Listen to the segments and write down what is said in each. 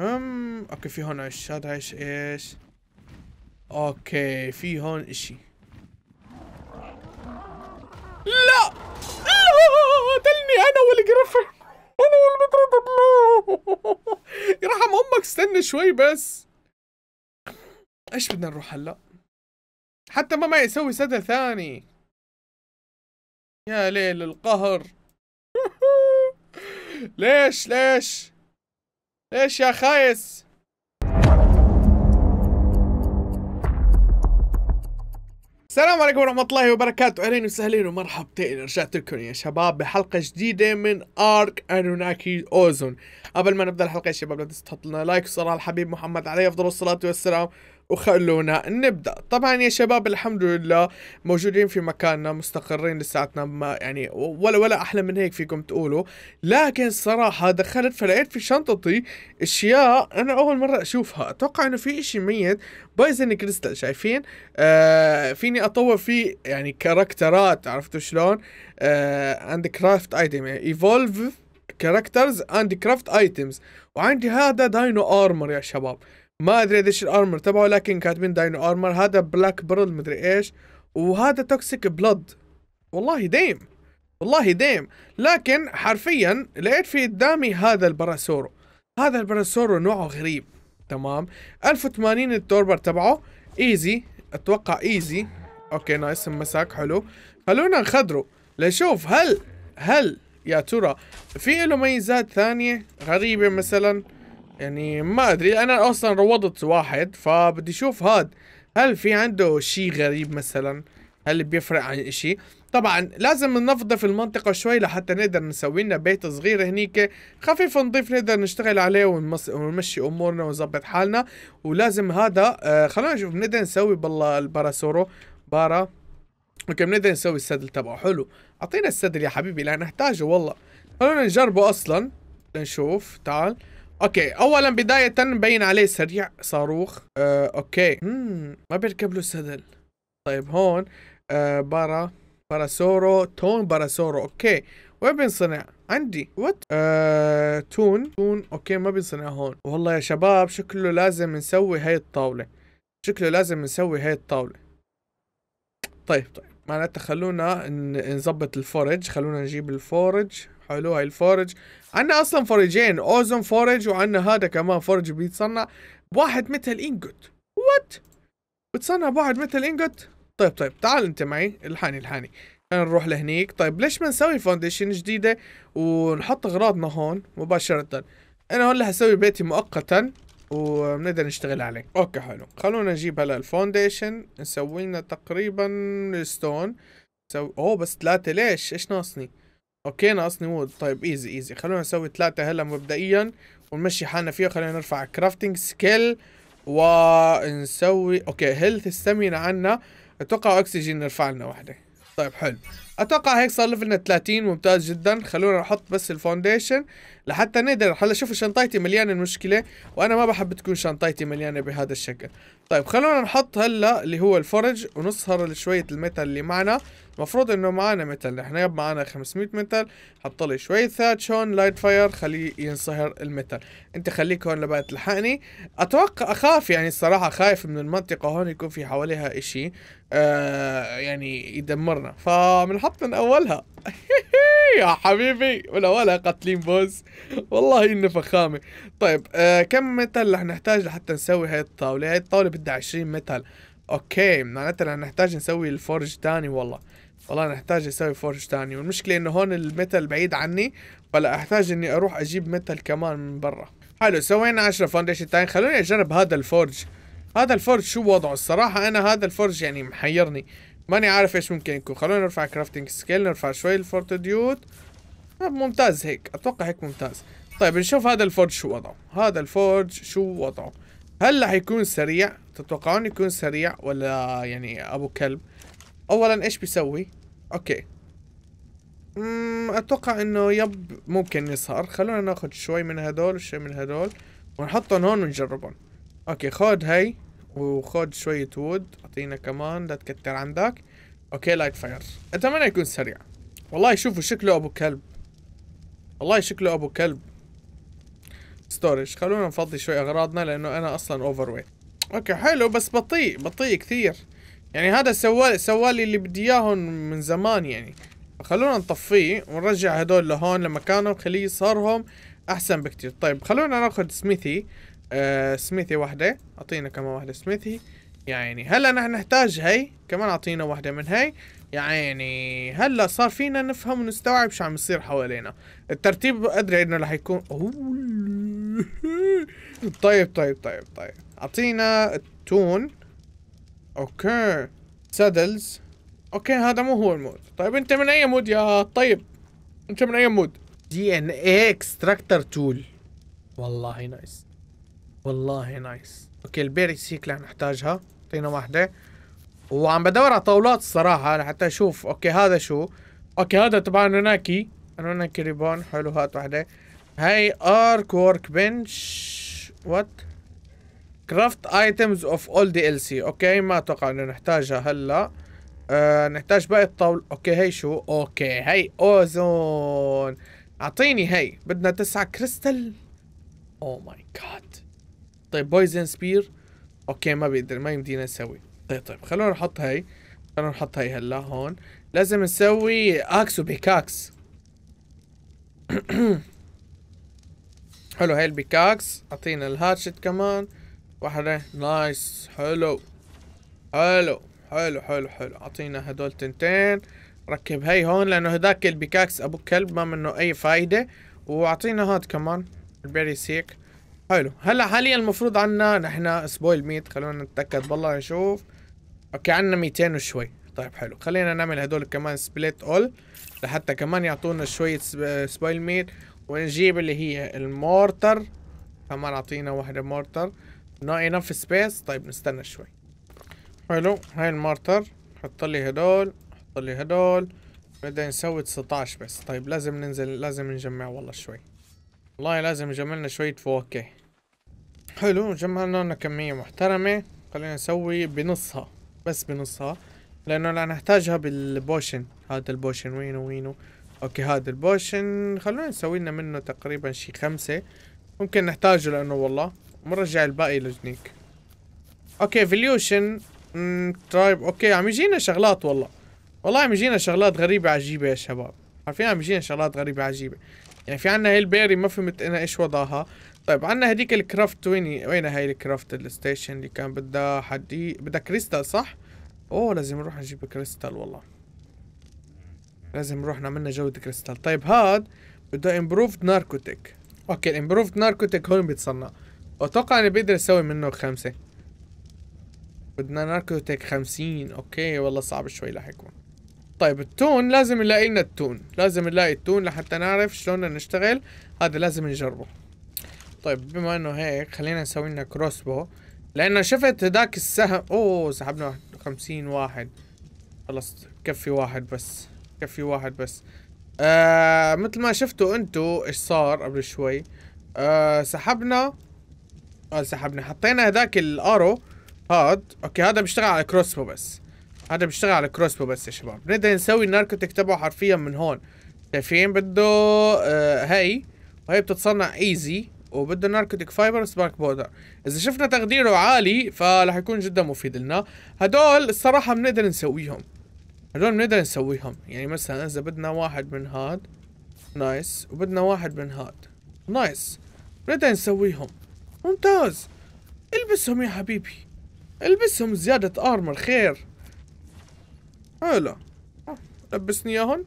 آه، ام اوكي في هون ايش هذا ايش ايش اوكي في هون اشي لا لا قتلني انا والجرافيك انا والمطرد لا يرحم امك استنى شوي بس ايش بدنا نروح هلا حتى ما معي اسوي سدى ثاني يا ليل القهر ليش ليش ايش يا خايس السلام عليكم ورحمة الله وبركاته أهلين وسهلين ومرحبتين رجعت لكم يا شباب بحلقة جديدة من آرك أنوناكي أوزون قبل ما نبدأ الحلقة يا شباب لا تنسوا تحطوا لنا لايك وصلاة الحبيب محمد عليه أفضل الصلاة والسلام وخلونا نبدا طبعا يا شباب الحمد لله موجودين في مكاننا مستقرين لساتنا ما يعني ولا ولا احلى من هيك فيكم تقولوا لكن صراحه دخلت فلقيت في شنطتي اشياء انا اول مره اشوفها اتوقع انه في اشي ميت بايزن كريستال شايفين آه فيني اطور فيه يعني كاركترات عرفتوا شلون اند كرافت ايتم ايفولف كاركترز اند كرافت ايتمز وعندي هذا داينو ارمر يا شباب ما ادري ايش الارمر تبعه لكن كاتبين داينو ارمر هذا بلاك برل مدري ايش وهذا توكسيك بلود والله ديم والله ديم لكن حرفيا لقيت في قدامي هذا البراسورو هذا البراسورو نوعه غريب تمام 1080 التوربر تبعه ايزي اتوقع ايزي اوكي نايس مساك حلو خلونا نخدره لشوف هل هل يا ترى في له ميزات ثانية غريبة مثلا يعني ما ادري انا اصلا روضت واحد فبدي اشوف هاد هل في عنده شيء غريب مثلا هل بيفرق عن شيء طبعا لازم ننظف المنطقة شوي لحتى نقدر نسوي لنا بيت صغير هنيك خفيف نضيف نقدر نشتغل عليه ونمس... ونمشي امورنا ونظبط حالنا ولازم هذا آه خلونا نشوف بنقدر نسوي بالله الباراسورو بارا اوكي بنقدر نسوي السدل تبعه حلو اعطينا السدل يا حبيبي لا نحتاجه والله خلونا نجربه اصلا لنشوف تعال اوكي اولا بدايه مبين عليه سريع صاروخ آه اوكي ما بيركب له سدل طيب هون آه برا باراسورو تون باراسورو اوكي وين بينصنع عندي وات آه تون تون اوكي ما بينصنع هون والله يا شباب شكله لازم نسوي هاي الطاوله شكله لازم نسوي هاي الطاوله طيب طيب معناتها خلونا نظبط الفورج خلونا نجيب الفورج حلو هاي الفورج عنا اصلا فورجين اوزون فورج وعنا هذا كمان فورج بيتصنع بواحد متل انجوت وات بتصنع بواحد متل انجوت طيب طيب تعال انت معي الحاني الحاني خلينا نروح لهنيك طيب ليش ما نسوي فونديشن جديدة ونحط اغراضنا هون مباشرة انا هون هسوي بيتي مؤقتا وبنقدر نشتغل عليه اوكي حلو خلونا نجيب هلا الفونديشن نسوي لنا تقريبا ستون نسوي اوه بس ثلاثة ليش ايش ناقصني اوكي ناقصني وود طيب ايزي ايزي خلونا نسوي ثلاثة هلا مبدئيا ونمشي حالنا فيها خلينا نرفع كرافتنج سكيل ونسوي اوكي هيلث استمينا عنا اتوقع اكسجين نرفع لنا واحدة طيب حلو اتوقع هيك صار ليفلنا 30 ممتاز جدا خلونا نحط بس الفونديشن لحتى نقدر هلا شوفوا شنطتي مليانه المشكله وانا ما بحب تكون شنطتي مليانه بهذا الشكل طيب خلونا نحط هلا اللي هو الفرج ونصهر شويه الميتال اللي معنا المفروض انه معانا متل احنا يب معانا 500 متل حط لي شويه ثاتش هون لايت فاير خليه ينصهر المتل انت خليك هون لبقى تلحقني اتوقع اخاف يعني الصراحه خايف من المنطقه هون يكون في حواليها اشي آه يعني يدمرنا فبنحط من اولها يا حبيبي من اولها قاتلين بوز والله انه فخامه طيب آه كم متل رح نحتاج لحتى نسوي هاي الطاوله هاي الطاوله بدها 20 متل اوكي معناتها رح نحتاج نسوي الفورج تاني والله والله انا احتاج اسوي فورج تاني والمشكله انه هون الميتال بعيد عني فلا احتاج اني اروح اجيب ميتال كمان من برا حلو سوينا 10 فاونديشن تاني خلوني اجرب هذا الفورج هذا الفورج شو وضعه الصراحه انا هذا الفورج يعني محيرني ماني عارف ايش ممكن يكون خلونا نرفع كرافتنج سكيل نرفع شوي الفورتديود طيب، ممتاز هيك اتوقع هيك ممتاز طيب نشوف هذا الفورج شو وضعه هذا الفورج شو وضعه هل راح يكون سريع تتوقعون يكون سريع ولا يعني ابو كلب اولا ايش بيسوي اوكي امم اتوقع انه يب ممكن يسهر خلونا ناخذ شوي من هدول وشوي من هدول ونحطهم هون ونجربهم اوكي خذ هاي وخذ شوية وود اعطينا كمان لا تكتر عندك اوكي لايت فاير اتمنى يكون سريع والله شوفوا شكله ابو كلب والله شكله ابو كلب ستورج خلونا نفضي شوي اغراضنا لانه انا اصلا اوفر ويت اوكي حلو بس بطيء بطيء كثير يعني هذا سوى سوالي اللي بدي اياهم من زمان يعني خلونا نطفيه ونرجع هدول لهون لمكانهم خليه صارهم احسن بكتير طيب خلونا ناخذ سميثي آه سميثي واحدة اعطينا كمان واحدة سميثي يعني هلا نحن نحتاج هي كمان اعطينا واحدة من هي يعني هلا صار فينا نفهم ونستوعب شو عم يصير حوالينا الترتيب ادري انه رح يكون طيب طيب طيب طيب اعطينا التون اوكي سادلز اوكي هذا مو هو المود طيب انت من اي مود يا طيب انت من اي مود دي ان اي اكستراكتر تول والله نايس والله نايس اوكي البيري هيك رح نحتاجها اعطينا واحده وعم بدور على طاولات الصراحه لحتى اشوف اوكي هذا شو اوكي هذا تبع انوناكي انوناكي ريبون حلو هات واحده هاي ارك ورك بنش وات كرافت ايتمز اوف اول دي ال سي اوكي ما اتوقع انه نحتاجها هلا آه نحتاج باقي الطاولة اوكي هي شو اوكي هي اوزون اعطيني هي بدنا تسعة كريستال او ماي جاد طيب بويزن سبير اوكي ما بيقدر ما يمدينا نسوي طيب طيب خلونا نحط هي خلونا نحط هي هلا هون لازم نسوي اكس وبيكاكس حلو هاي البيكاكس اعطينا الهاتشت كمان واحدة نايس حلو حلو حلو حلو حلو اعطينا هدول تنتين ركب هاي هون لانه هذاك البيكاكس ابو كلب ما منه اي فايدة واعطينا هاد كمان البيري سيك حلو هلا حاليا المفروض عنا نحن سبويل ميت خلونا نتأكد بالله نشوف اوكي عنا 200 وشوي طيب حلو خلينا نعمل هدول كمان سبليت اول لحتى كمان يعطونا شوية سبويل ميت ونجيب اللي هي المورتر كمان اعطينا واحدة مورتر not enough space طيب نستنى شوي حلو هاي المارتر حط لي هدول حط لي هدول بدنا نسوي 19 بس طيب لازم ننزل لازم نجمع والله شوي والله لازم لنا شوية فواكه حلو جمعنا لنا كمية محترمة خلينا نسوي بنصها بس بنصها لأنه أنا نحتاجها بالبوشن هذا البوشن وينه وينه أوكي هذا البوشن خلونا نسوي لنا منه تقريبا شي خمسة ممكن نحتاجه لأنه والله ونرجع الباقي لجنيك اوكي فيليوشن ترايب اوكي عم يجينا شغلات والله والله عم يجينا شغلات غريبة عجيبة يا شباب عارفين عم يجينا شغلات غريبة عجيبة يعني في عنا هي البيري ما فهمت انا ايش وضعها طيب عنا هديك الكرافت وين وين هاي الكرافت الستيشن اللي كان بدها حدي بدها كريستال صح؟ اوه لازم نروح نجيب كريستال والله لازم نروح نعملنا جودة كريستال طيب هاد بده امبروفد ناركوتيك اوكي الامبروفد ناركوتيك هون بيتصنع اتوقع اني بقدر اسوي منه خمسة بدنا ناركوتك خمسين اوكي والله صعب شوي رح يكون طيب التون لازم نلاقي لنا التون لازم نلاقي التون لحتى نعرف شلون نشتغل هذا لازم نجربه طيب بما انه هيك خلينا نسوي لنا كروس بو لانه شفت هداك السهم اوه سحبنا خمسين واحد خلص كفي واحد بس كفي واحد بس آه مثل ما شفتوا انتو ايش صار قبل شوي آه سحبنا اه سحبنا حطينا هذاك الارو هاد اوكي هذا بيشتغل على كروس بو بس هذا بيشتغل على كروس بو بس يا شباب بنقدر نسوي الناركوتك تبعه حرفيا من هون شايفين بده آه هي وهي بتتصنع ايزي وبده ناركوتك فايبر سبارك بودر اذا شفنا تقديره عالي فرح يكون جدا مفيد لنا هدول الصراحه بنقدر نسويهم هدول بنقدر نسويهم يعني مثلا اذا بدنا واحد من هاد نايس وبدنا واحد من هاد نايس بنقدر نسويهم ممتاز البسهم يا حبيبي البسهم زيادة ارمر خير هلا لبسني اياهم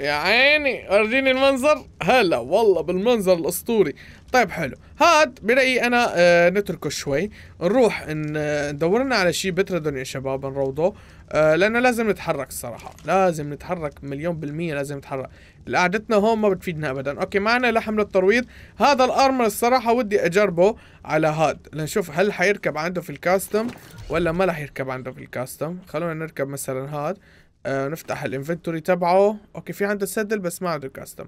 يا عيني ورجيني المنظر هلا والله بالمنظر الاسطوري طيب حلو هاد برأيي انا آه نتركه شوي نروح ندور لنا على شيء بتردون يا شباب نروضه آه لانه لازم نتحرك الصراحه لازم نتحرك مليون بالميه لازم نتحرك قعدتنا هون ما بتفيدنا ابدا اوكي معنا لحم للترويض هذا الارمر الصراحه ودي اجربه على هاد لنشوف هل حيركب عنده في الكاستم ولا ما رح يركب عنده في الكاستم خلونا نركب مثلا هاد آه نفتح الانفنتوري تبعه اوكي في عنده سدل بس ما عنده كاستم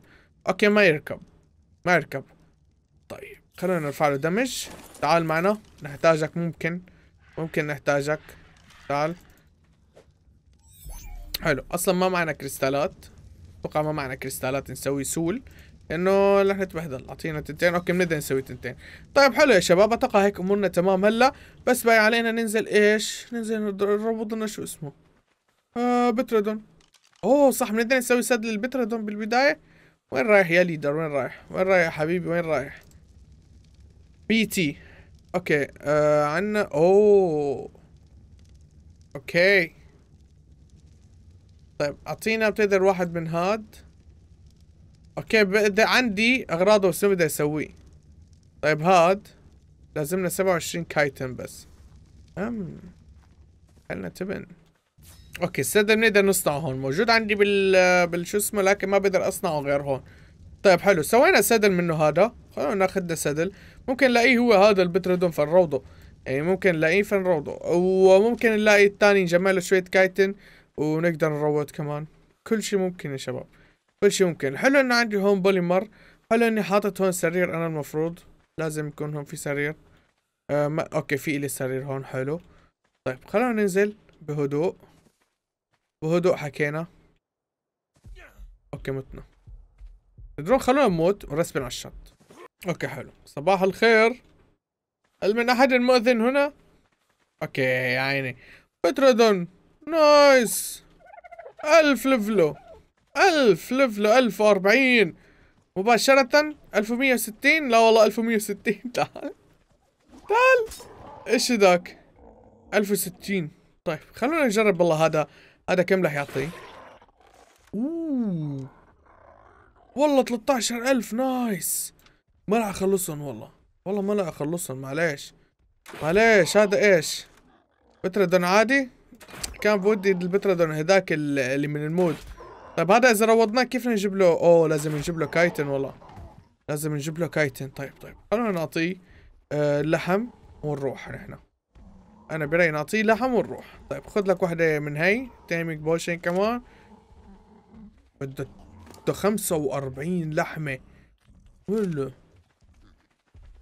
اوكي ما يركب ما يركب طيب خلونا نرفع له دمج تعال معنا نحتاجك ممكن ممكن نحتاجك تعال حلو اصلا ما معنا كريستالات اتوقع ما معنا كريستالات نسوي سول انه رح نتبهدل اعطينا تنتين اوكي بنقدر نسوي تنتين طيب حلو يا شباب اتوقع هيك امورنا تمام هلا بس باقي علينا ننزل ايش ننزل نربط لنا شو اسمه آه بتردون اوه صح بنقدر نسوي سد للبتردون بالبدايه وين رايح يا ليدر وين رايح وين رايح يا حبيبي وين رايح بي تي اوكي آه عندنا اوه اوكي طيب اعطينا بتقدر واحد من هاد اوكي بقدر عندي اغراضه بس بدي اسوي طيب هاد لازمنا سبعة وعشرين كايتن بس ام خلنا تبن اوكي السد بنقدر نصنعه هون موجود عندي بال بالشو اسمه لكن ما بقدر اصنعه غير هون طيب حلو سوينا سدل منه هذا خلونا ناخذ سدل ممكن نلاقيه هو هذا البترودون فنروضه يعني ممكن نلاقيه فنروضه وممكن نلاقي الثاني نجمع له شويه كايتن ونقدر نروت كمان كل شيء ممكن يا شباب كل شيء ممكن حلو انه عندي هون بوليمر حلو اني حاطط هون سرير انا المفروض لازم يكون هون في سرير آه ما... اوكي في لي سرير هون حلو طيب خلونا ننزل بهدوء بهدوء حكينا اوكي متنا تدرون خلونا نموت ورسبنا على الشط اوكي حلو صباح الخير هل من احد مؤذن هنا اوكي يا عيني بترودون نايس ألف لفلو ألف لفلو ألف وأربعين مباشرة ألف ومية وستين لا والله ألف ومية وستين تعال تعال إيش ذاك ألف وستين طيب خلونا نجرب والله هذا هذا كم راح يعطي والله تلتاشر ألف نايس ما راح اخلصهم والله والله ما راح اخلصهم معليش معليش هذا ايش بتردن عادي كان بودي البترادون هذاك اللي من المود طيب هذا اذا روضناه كيف نجيب له اوه لازم نجيب له كايتن والله لازم نجيب له كايتن طيب طيب خلونا نعطيه آه، لحم ونروح نحن انا برايي نعطيه لحم ونروح طيب خذ لك وحده من هي تيميك بوشن كمان بده بده 45 لحمه ولا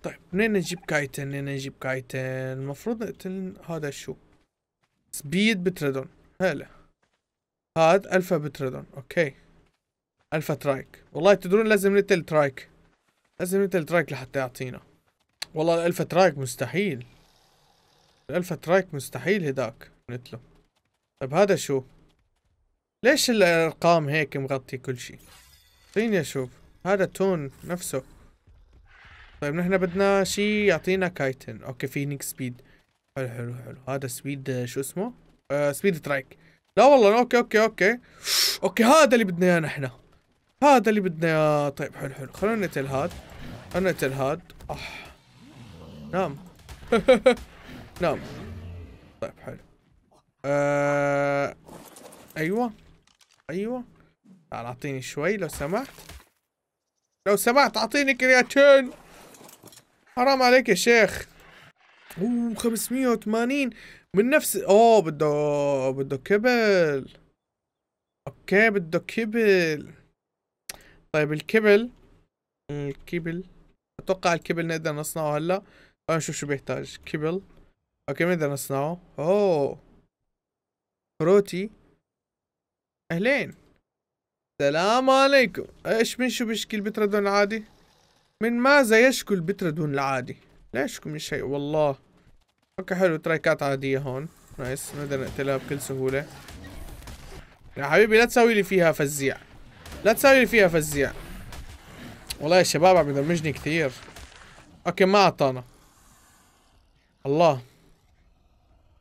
طيب منين نجيب كايتن منين نجيب كايتن المفروض نقتل هذا الشوك سبيد بتردون هلا هاد الفا بتردون اوكي الفا ترايك والله تدرون لازم نتل ترايك لازم نتل ترايك لحتى يعطينا والله الالفا ترايك مستحيل الالفا ترايك مستحيل هداك نتلو طيب هذا شو ليش الارقام هيك مغطي كل شيء خليني اشوف هذا تون نفسه طيب نحن بدنا شيء يعطينا كايتن اوكي فينيكس سبيد حلو حلو حلو هذا سبيد آه، شو اسمه آه سبيد ترايك لا والله اوكي اوكي اوكي اوكي هذا اللي بدنا اياه نحن هذا اللي بدنا اياه طيب حلو حلو خلونا نقتل هاد خلونا نقتل هاد اح نام نام طيب حلو آه... ايوه ايوه تعال اعطيني شوي لو سمحت لو سمحت اعطيني كرياتين حرام عليك يا شيخ اوه 580 من نفس اوه بده بده كبل اوكي بده كبل طيب الكبل الكبل اتوقع الكبل نقدر نصنعه هلا خلينا نشوف شو بيحتاج كبل اوكي بنقدر نصنعه اوه فروتي اهلين السلام عليكم ايش من شو بيشكي البتردون العادي من ماذا يشكو البتردون العادي ليش من شيء والله اوكي حلو ترايكات عادية هون نايس نقدر نقتلها بكل سهولة يا حبيبي لا تساوي لي فيها فزيع لا تساوي لي فيها فزيع والله يا شباب عم يدمجني كثير اوكي ما اعطانا الله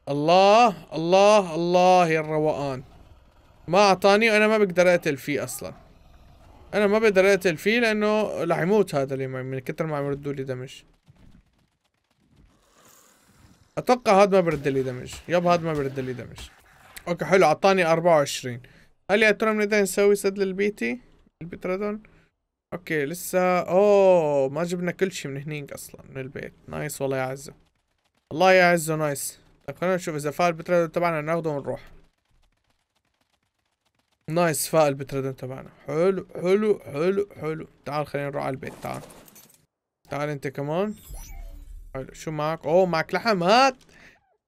الله الله الله يا الروقان ما اعطاني وانا ما بقدر اقتل فيه اصلا انا ما بقدر اقتل فيه لانه رح يموت هذا اللي من كتر ما عم يردوا لي دمج اتوقع هاد ما برد لي دمج يب هاد ما برد لي دمج اوكي حلو اعطاني 24 هل يا ترى بنقدر نسوي سد للبيتي البترادون اوكي لسه اوه ما جبنا كل شيء من هنيك اصلا من البيت نايس والله يا عزه الله يا عزه نايس طيب خلينا نشوف اذا فاء البترادون تبعنا ناخذه ونروح نايس فاء البترادون تبعنا حلو حلو حلو حلو تعال خلينا نروح على البيت تعال تعال انت كمان شو معك؟ اوه معك لحم هات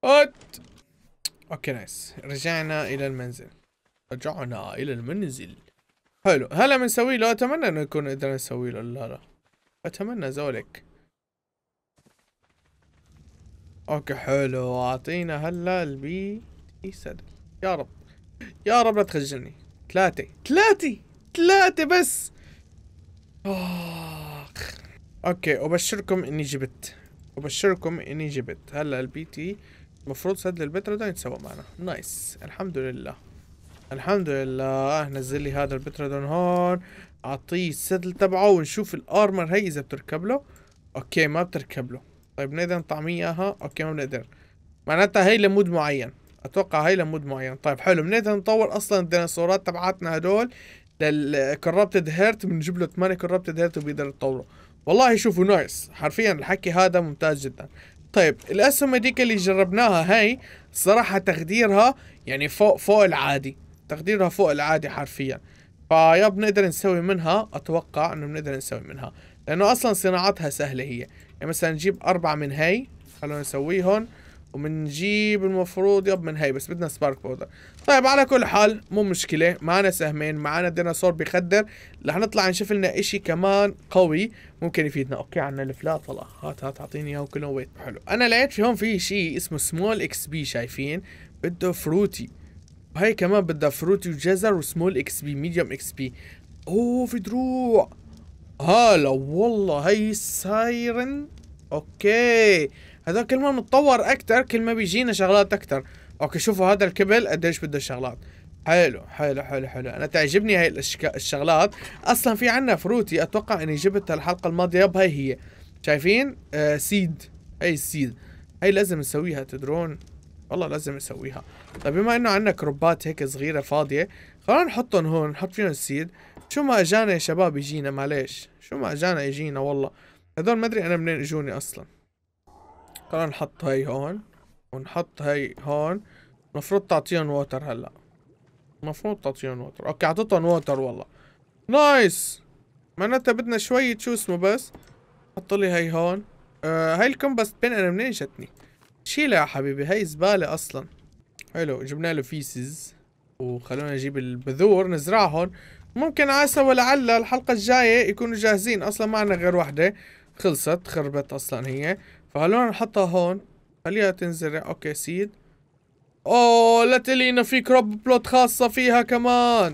هات اوكي نايس رجعنا الى المنزل رجعنا الى المنزل حلو هلا بنسوي له اتمنى انه يكون قدرنا نسوي له لا اتمنى ذلك اوكي حلو اعطينا هلا البي تي سد يا رب يا رب لا تخجلني ثلاثة ثلاثة ثلاثة بس اوكي ابشركم اني جبت وبشركم اني جبت هلا البي تي المفروض سد البترا ده يتسوق معنا نايس الحمد لله الحمد لله نزل لي هذا البترادون هون اعطيه السدل تبعه ونشوف الارمر هي اذا بتركب له اوكي ما بتركب له طيب نقدر نطعميه اياها اوكي ما بنقدر معناتها هي لمود معين اتوقع هي لمود معين طيب حلو بنقدر نطور اصلا الديناصورات تبعاتنا هدول للكربتد هيرت بنجيب له 8 كربتد هيرت وبيقدر يطوره والله شوفوا نايس حرفيا الحكي هذا ممتاز جدا طيب الاسهم هذيك اللي جربناها هاي صراحه تخديرها يعني فوق فوق العادي تخديرها فوق العادي حرفيا فيا بنقدر نسوي منها اتوقع انه بنقدر نسوي منها لانه اصلا صناعتها سهله هي يعني مثلا نجيب اربعه من هاي خلونا نسويهم وبنجيب المفروض يب من هاي بس بدنا سبارك بودر طيب على كل حال مو مشكله معنا سهمين معنا ديناصور بيخدر رح نطلع نشوف لنا اشي كمان قوي ممكن يفيدنا اوكي عندنا الفلات طلع هات هات اعطيني اياه وكله ويت حلو انا لقيت في هون في شيء اسمه سمول اكس بي شايفين بده فروتي هاي كمان بدها فروتي وجزر وسمول اكس بي ميديوم اكس بي اوه في دروع هلا والله هي سايرن اوكي هذا كل ما نتطور اكثر كل ما بيجينا شغلات اكثر اوكي شوفوا هذا الكبل قديش بده شغلات حلو حلو حلو حلو انا تعجبني هاي الشغلات اصلا في عنا فروتي اتوقع اني جبتها الحلقه الماضيه بهاي هي شايفين آه سيد هاي السيد هاي لازم نسويها تدرون والله لازم نسويها طيب بما انه عندنا كروبات هيك صغيره فاضيه خلونا نحطهم هون نحط فيهم السيد شو ما اجانا يا شباب يجينا معليش شو ما اجانا يجينا والله هذول ما ادري انا منين اجوني اصلا خلونا نحط هاي هون ونحط هي هون المفروض تعطيهم ووتر هلا المفروض تعطيهم ووتر اوكي اعطيتهم ووتر والله نايس معناتها بدنا شوية شو اسمه بس حط لي هي هون آه هاي الكومباست بين انا منين جتني شيلها يا حبيبي هاي زبالة اصلا حلو جبنا له فيسز وخلونا نجيب البذور نزرعهم ممكن عسى ولعل الحلقة الجاية يكونوا جاهزين اصلا ما غير واحدة خلصت خربت اصلا هي فخلونا نحطها هون خليها تنزرع اوكي سيد اوه لا تلينا في كروب بلوت خاصة فيها كمان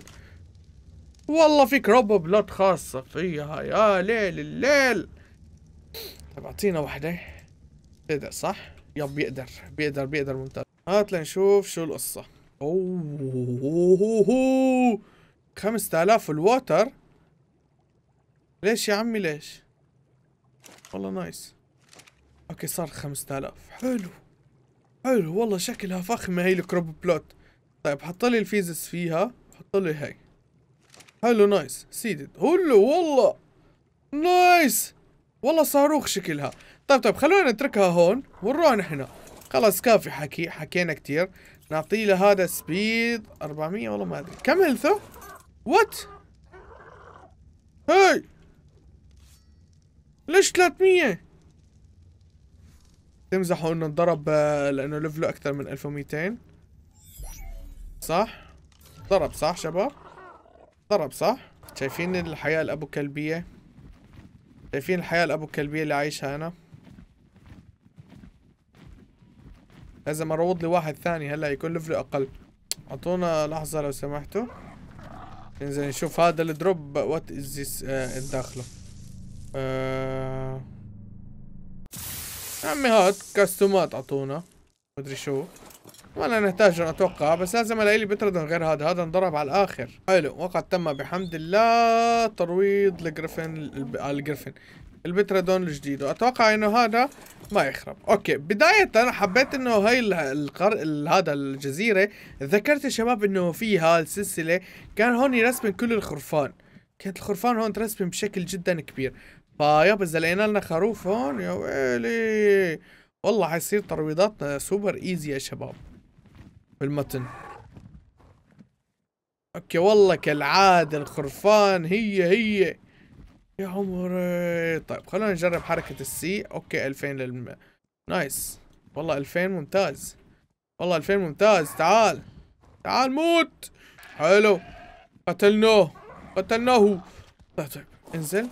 والله في كروب بلوت خاصة فيها يا ليل الليل طب اعطينا واحدة تقدر صح؟ يب بيقدر بيقدر بيقدر ممتاز هات لنشوف شو القصة اوه 5000 الوتر ليش يا عمي ليش؟ والله نايس اوكي صار 5000 حلو حلو والله شكلها فخمة هي الكروب بلوت طيب حط لي الفيزس فيها حط لي هاي حلو نايس سيدد هلو والله نايس والله صاروخ شكلها طيب طيب خلونا نتركها هون ونروح نحن خلاص كافي حكي حكينا نعطي له لهذا سبيد 400 والله ما ادري كم هيلثه وات هاي ليش 300 تمزحوا انه انضرب آه، لانه ليفله اكثر من 1200 صح ضرب صح شباب ضرب صح شايفين الحياة الابو كلبية شايفين الحياة الابو كلبية اللي عايشها انا لازم اروض لي واحد ثاني هلا يكون ليفله اقل اعطونا لحظة لو سمحتوا انزين نشوف هذا الدروب وات از ذيس داخله آه عمي هات كاستومات اعطونا مدري شو ولا نحتاجهم اتوقع بس لازم الاقي لي بتردن غير هذا هذا انضرب على الاخر حلو وقد تم بحمد الله ترويض لجريفن الب... آه، الجريفن البترادون الجديد واتوقع انه هذا ما يخرب اوكي بداية انا حبيت انه هاي القر... هذا الجزيرة ذكرت الشباب انه فيها السلسلة كان هون يرسم كل الخرفان كانت الخرفان هون ترسم بشكل جدا كبير فيب اذا لقينا لنا خروف هون يا ويلي والله حيصير ترويضاتنا سوبر ايزي يا شباب بالمتن اوكي والله كالعادة الخرفان هي هي يا عمري طيب خلونا نجرب حركة السي اوكي 2000 للم نايس والله 2000 ممتاز والله 2000 ممتاز تعال تعال موت حلو قتلناه قتلناه طيب طيب انزل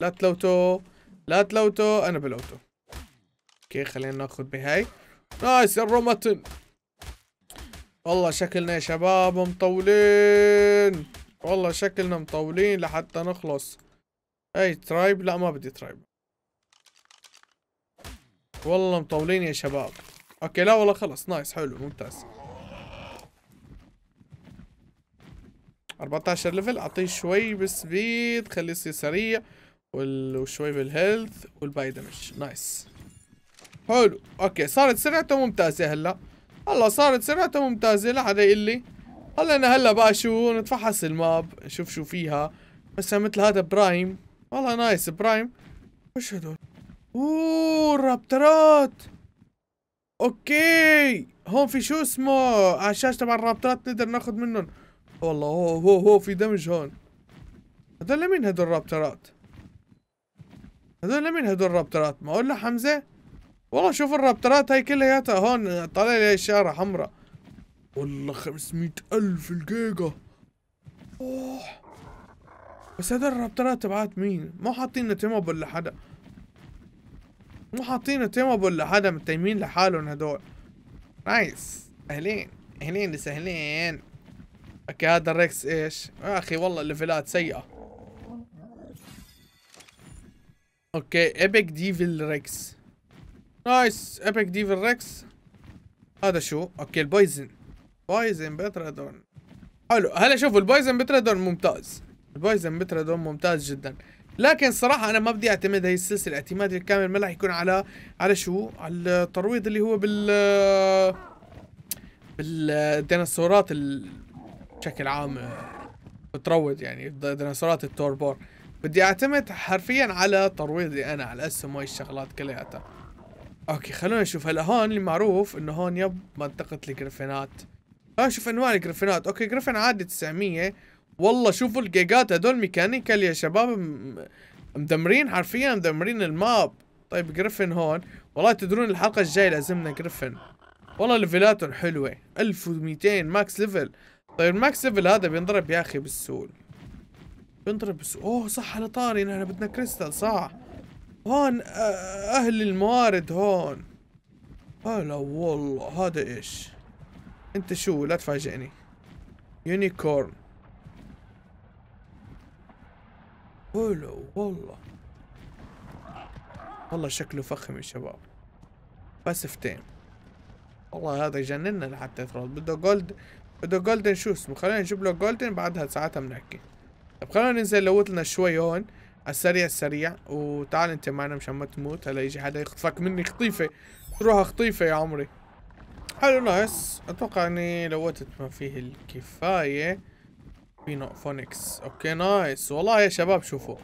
لا تلوتو لا تلوتو انا بلوتو اوكي خلينا ناخذ بهاي نايس يا روماتن والله شكلنا يا شباب مطولين والله شكلنا مطولين لحتى نخلص اي ترايب لا ما بدي ترايب والله مطولين يا شباب اوكي لا والله خلص نايس حلو ممتاز 14 ليفل اعطيه شوي بسبيد خليه يصير سريع وشوي بالهيلث والباي دمج نايس حلو اوكي صارت سرعته ممتازه هلا هلا صارت سرعته ممتازه لا حدا يقول لي هلا انا هلا بقى شو نتفحص الماب نشوف شو فيها بس مثل هذا برايم والله نايس برايم وش هدول اوه الرابترات اوكي هون في شو اسمه عشاش تبع الرابترات نقدر ناخذ منهم والله هو هو هو في دمج هون هدول مين هدول الرابترات هذول مين هذول الرابترات ما اقول له حمزه والله شوف الرابترات هاي كلياتها هون طالع لي الشارع حمراء والله 500 الف الجيجا اوه بس هذول الرابترات تبعات مين مو حاطين تيماب ولا حدا مو حاطين تيماب ولا حدا متيمين لحالهم هذول نايس اهلين اهلين لسهلين اوكي هذا الريكس ايش يا آه، اخي والله الليفلات سيئه اوكي ايبك ديفل ريكس نايس ايبك ديفل ريكس هذا شو اوكي البويزن بويزن بترادون حلو هلا شوفوا البويزن بترادون ممتاز البويزن بترادون ممتاز جدا لكن صراحة أنا ما بدي أعتمد هي السلسلة اعتمادي الكامل ما راح يكون على على شو؟ على الترويض اللي هو بال بالديناصورات بشكل عام بتروض يعني ديناصورات التوربور بدي اعتمد حرفيا على ترويضي انا على الاسهم وهي الشغلات كلياتها اوكي خلونا نشوف هلا هون المعروف انه هون يب منطقة الجريفينات خلونا آه، نشوف انواع الجريفينات اوكي جريفين عادي 900 والله شوفوا الجيجات هذول ميكانيكال يا شباب مدمرين حرفيا مدمرين الماب طيب جريفن هون والله تدرون الحلقة الجاية لازمنا جريفن والله ليفلاتهم حلوة 1200 ماكس ليفل طيب الماكس ليفل هذا بينضرب يا اخي بالسول بنضرب بس اوه صح على طاري نحن بدنا كريستال صح هون اهل الموارد هون هلا والله هذا ايش انت شو لا تفاجئني يونيكورن هلا والله والله شكله فخم يا شباب باسفتين والله هذا يجننا لحتى ترى بده جولد بده جولدن شو اسمه خلينا نجيب له جولدن بعدها ساعتها بنحكي خلونا ننزل لوت لنا شوي هون على السريع السريع وتعال انت معنا مشان ما تموت هلا يجي حدا يخطفك مني خطيفه روحها خطيفه يا عمري حلو نايس اتوقع اني لوتت ما فيه الكفايه في فونكس اوكي نايس والله يا شباب شوفوا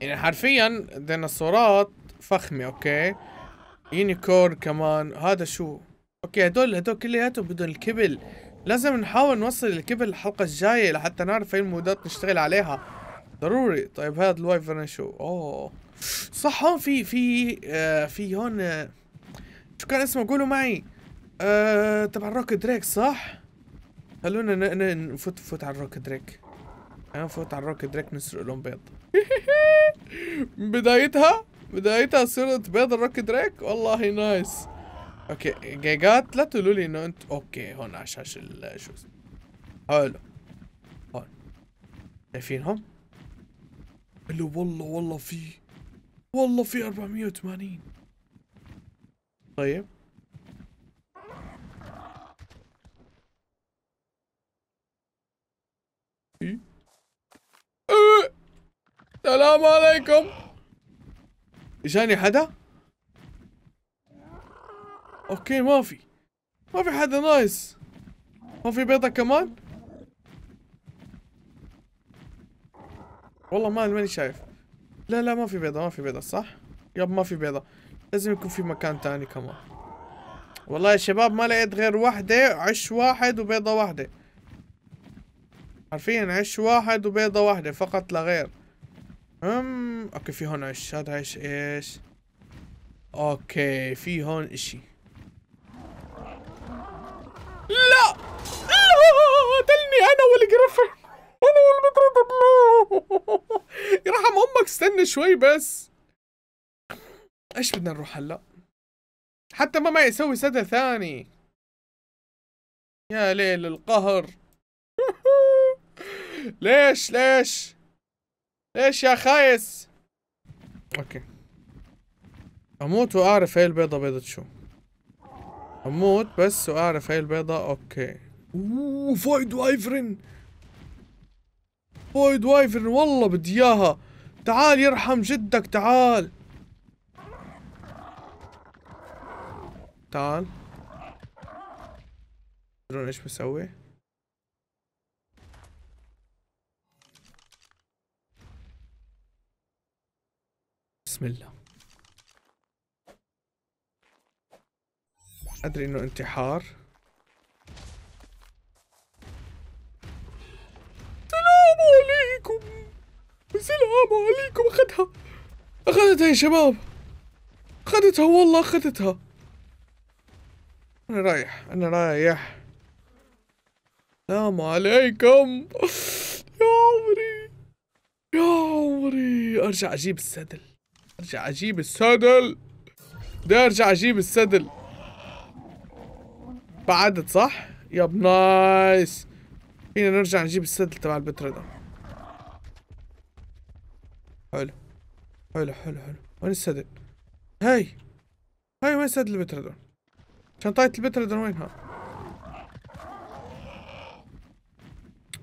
يعني حرفيا ديناصورات فخمه اوكي يونيكورن كمان هذا شو اوكي هدول هدول كلياتهم بدهم الكبل لازم نحاول نوصل الكبل الحلقة الجاية لحتى نعرف اي المودات نشتغل عليها ضروري طيب هذا الوايفر شو اوه صح هون في في آه، في هون آه، شو كان اسمه قولوا معي آه تبع الروك دريك صح خلونا نفوت فوت على الروك دريك انا نفوت على الروك دريك نسرق لهم بيض بدايتها بدايتها صرت بيض الروك دريك والله نايس اوكي جيجات لا تقولوا لي انه انت اوكي هون على شاشه اسمه حلو هون شايفينهم؟ قال والله والله في والله في 480 طيب إيه؟ أه. السلام عليكم اجاني يعني حدا؟ اوكي ما في ما في حدا نايس ما في بيضة كمان والله ما ماني شايف لا لا ما في بيضة ما في بيضة صح يب ما في بيضة لازم يكون في مكان تاني كمان والله يا شباب ما لقيت غير وحده عش واحد وبيضة واحدة عارفين عش واحد وبيضة واحدة فقط لا غير أم اوكي في هون عش هذا عش ايش اوكي في هون اشي استنى شوي بس ايش بدنا نروح هلا حتى ما معي اسوي سدى ثاني يا ليل القهر ليش ليش ليش يا خايس اوكي اموت واعرف هاي البيضة بيضة شو اموت بس واعرف هاي البيضة اوكي اوه فايد وايفرن فايد وايفرن والله بدي اياها تعال يرحم جدك تعال تعال تدرون ايش بسوي بسم الله ادري انه انتحار السلام عليكم اخذها اخذتها يا شباب اخذتها والله اخذتها انا رايح انا رايح السلام عليكم يا عمري يا عمري ارجع اجيب السدل ارجع اجيب السدل بدي ارجع اجيب السدل بعدت صح؟ يا نايس فينا نرجع نجيب السدل تبع البتر ده حلو حلو حلو حلو وين السد؟ هاي هاي وين سد البتردون شنطاية البتردون وينها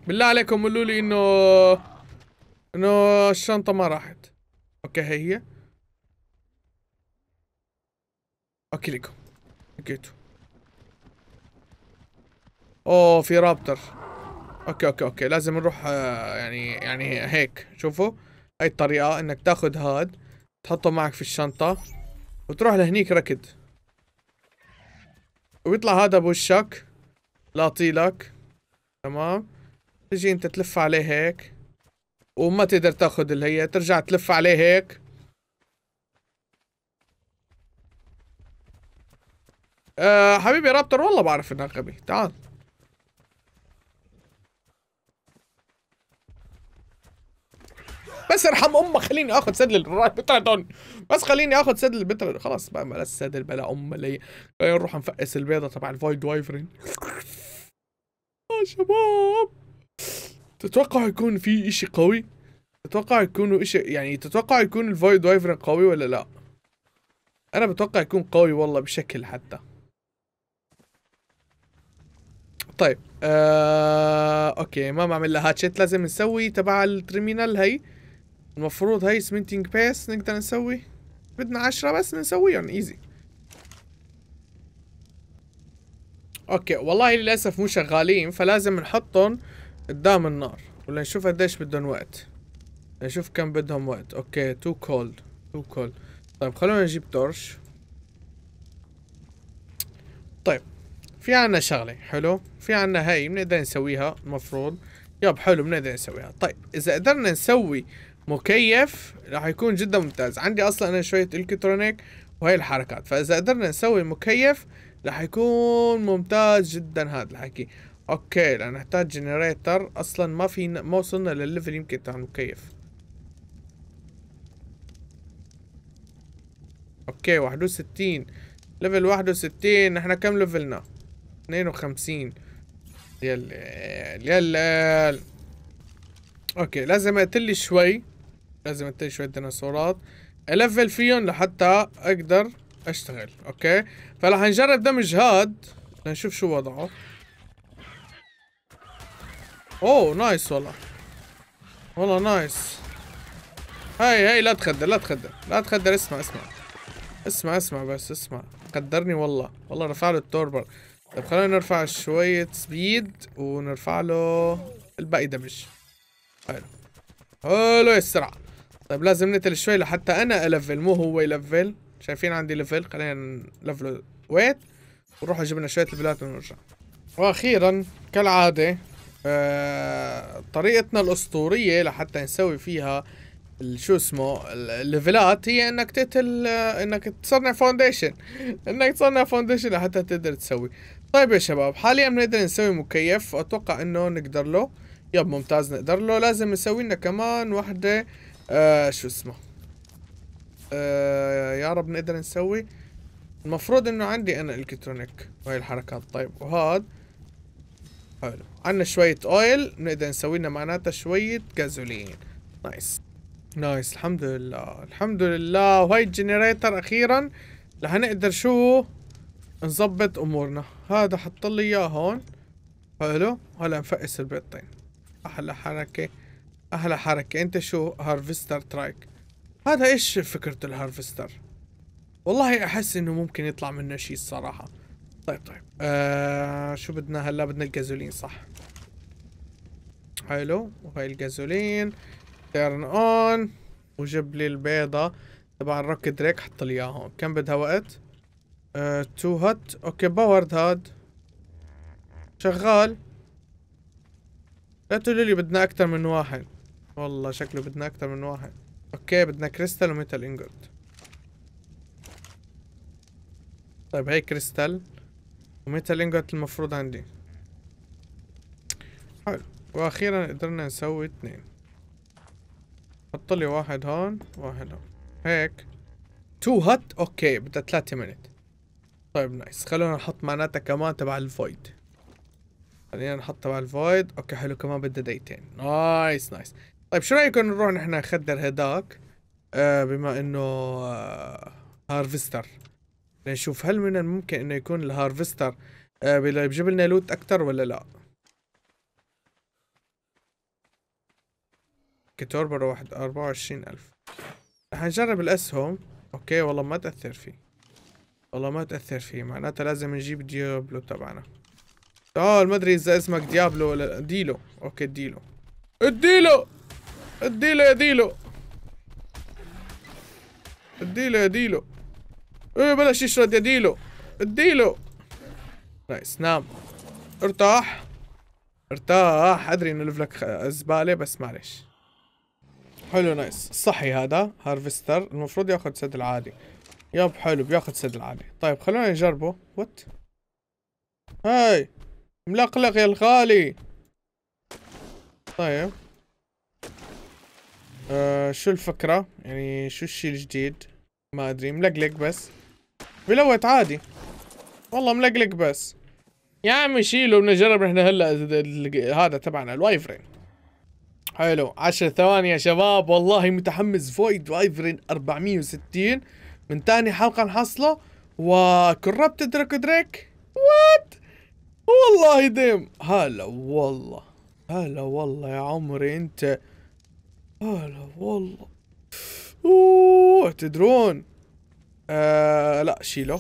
بالله عليكم قولوا لي انه انه الشنطة ما راحت اوكي هي هي اوكي لكم لقيتوا اوه في رابتر اوكي اوكي اوكي لازم نروح آه يعني يعني هيك شوفوا هاي الطريقة انك تاخذ هاد تحطه معك في الشنطة وتروح لهنيك ركض ويطلع هذا بوشك لاطيلك تمام تجي انت تلف عليه هيك وما تقدر تاخذ اللي هي ترجع تلف عليه هيك أه حبيبي رابتر والله بعرف انك غبي تعال بس ارحم امك خليني اخد سدل البتردون بس خليني اخد سدل البتردون خلاص بقى بلا سد بلا ام لي نروح نفقس البيضه تبع الفايد وايفرين يا شباب تتوقع يكون في اشي قوي تتوقع يكون اشي يعني تتوقع يكون الفايد وايفرين قوي ولا لا انا بتوقع يكون قوي والله بشكل حتى طيب آه، اوكي ما بعمل لها هاتشت لازم نسوي تبع الترمينال هي المفروض هاي سمنتنج باس نقدر نسوي بدنا عشرة بس نسويهم ايزي اوكي والله للاسف مو شغالين فلازم نحطهم قدام النار ولا نشوف قديش بدهم وقت نشوف كم بدهم وقت اوكي تو كولد تو كولد طيب خلونا نجيب تورش طيب في عنا شغلة حلو في عنا هاي بنقدر نسويها المفروض يب حلو بنقدر نسويها طيب اذا قدرنا نسوي مكيف راح يكون جدا ممتاز عندي اصلا انا شويه الكترونيك وهي الحركات فاذا قدرنا نسوي مكيف راح يكون ممتاز جدا هذا الحكي اوكي لان نحتاج جنريتر اصلا ما في ما وصلنا للليفل يمكن تاع المكيف اوكي واحد وستين ليفل واحد وستين احنا كم ليفلنا اثنين وخمسين يلا يلا اوكي لازم لي شوي لازم انتج شوية ديناصورات الفل فيهم لحتى اقدر اشتغل اوكي فرح نجرب دمج هاد لنشوف شو وضعه اوه نايس والله والله نايس هاي هاي لا تخدر لا تخدر لا تخدر اسمع اسمع اسمع اسمع بس اسمع قدرني والله والله رفع له التوربر طيب خلينا نرفع شوية سبيد ونرفع له الباقي دمج حلو حلو السرعة طيب لازم نتل شوي لحتى انا الفل مو هو يلفل شايفين عندي ليفل خلينا نلفله ويت ونروح جبنا شوية ليفلات ونرجع واخيرا كالعادة آه طريقتنا الاسطورية لحتى نسوي فيها شو اسمه الليفلات هي انك تقتل آه، انك تصنع فاونديشن انك تصنع فاونديشن لحتى تقدر تسوي طيب يا شباب حاليا بنقدر نسوي مكيف اتوقع انه نقدر له يب ممتاز نقدر له لازم نسوي لنا كمان وحده آه شو اسمه آه يا رب نقدر نسوي المفروض انه عندي انا الكترونيك وهي الحركات طيب وهذا حلو عندنا شوية اويل بنقدر نسوي لنا معناتها شوية جازولين نايس نايس الحمد لله الحمد لله وهي الجنريتر اخيرا رح نقدر شو نظبط امورنا هذا حط لي اياه هون حلو هلا نفقس البيضتين احلى حركة أهلا حركة انت شو هارفستر ترايك هذا ايش فكرة الهارفستر والله احس انه ممكن يطلع منه شيء الصراحة طيب طيب آه شو بدنا هلا بدنا الجازولين صح حلو وهي الجازولين تيرن اون وجيب لي البيضة تبع الروك دريك حط لي اياها كم بدها وقت آه تو اوكي باورد هاد شغال لا تقولوا لي بدنا اكثر من واحد والله شكله بدنا اكتر من واحد اوكي بدنا كريستال وميتال انجوت طيب هي كريستال وميتال انجوت المفروض عندي حلو واخيرا قدرنا نسوي اثنين حط لي واحد هون واحد هون هيك تو هات اوكي بدها ثلاثة منت طيب نايس خلونا نحط معناتها كمان تبع الفويد خلينا نحط تبع الفويد اوكي حلو كمان بدها دقيقتين نايس نايس طيب شو رايكم نروح نحن نخدر هداك آه بما انه آه هارفستر لنشوف هل من الممكن انه يكون الهارفستر آه بيجيب لنا لوت اكثر ولا لا برا واحد اربعة وعشرين الف رح نجرب الاسهم اوكي والله ما تأثر فيه والله ما تأثر فيه معناتها لازم نجيب ديابلو تبعنا اه ما ادري اذا اسمك ديابلو ولا ديلو اوكي ديلو اديلو اديله يا ديلو اديله يا ديلو ايه بلاش يشرد يا ديلو اديله نايس نام ارتاح ارتاح ادري انه لفلك زباله بس معلش حلو نايس صحي هذا هارفستر المفروض ياخذ سد العادي يب حلو بياخذ سد العادي طيب خلونا نجربه وات هاي ملقلق يا الغالي طيب أه شو الفكرة يعني شو الشيء الجديد ما ادري ملقلق بس بلوت عادي والله ملقلق بس يا عمي شيله بنجرب احنا هلا هذا تبعنا الوايفرين حلو 10 ثواني يا شباب والله متحمس فويد وايفرين 460 من ثاني حلقة نحصله وكربت دريك دريك وات والله ديم هلا والله هلا والله يا عمري انت هلا والله اوه تدرون آه لا شيله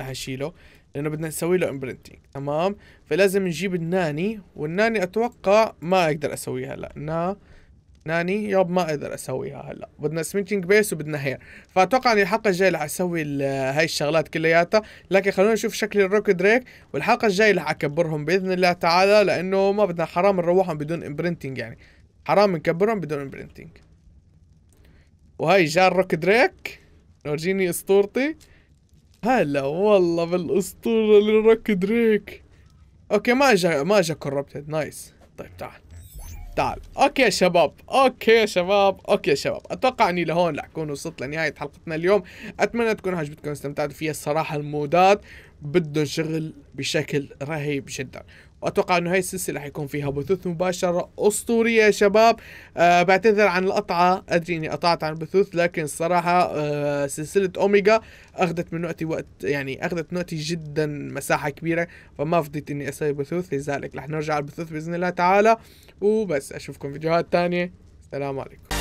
آه، هشيله لانه بدنا نسوي له امبرنتنج تمام فلازم نجيب الناني والناني اتوقع ما اقدر اسويها هلا نا ناني ياب ما اقدر اسويها هلا بدنا سمينتنج بيس وبدنا هير فاتوقع اني الحلقه الجايه رح اسوي هاي الشغلات كلياتها لكن خلونا نشوف شكل الروك دريك والحلقه الجايه رح اكبرهم باذن الله تعالى لانه ما بدنا حرام نروحهم بدون امبرنتنج يعني حرام نكبرهم بدون امبرنتنج وهاي جار روك دريك نورجيني اسطورتي هلا والله بالاسطوره لروك دريك اوكي ما اجا ما اجا كوربتد نايس طيب تعال تعال اوكي يا شباب اوكي يا شباب اوكي يا شباب اتوقع اني لهون رح اكون وصلت لنهايه حلقتنا اليوم اتمنى تكون عجبتكم استمتعتوا فيها الصراحه المودات بده شغل بشكل رهيب جدا واتوقع انه هاي السلسله حيكون فيها بثوث مباشره اسطوريه يا شباب أه بعتذر عن القطعه ادري اني قطعت عن البثوث لكن الصراحه أه سلسله اوميجا اخذت من وقتي وقت يعني اخذت من وقتي جدا مساحه كبيره فما فضيت اني اسوي بثوث لذلك رح نرجع على البثوث باذن الله تعالى وبس اشوفكم فيديوهات ثانيه السلام عليكم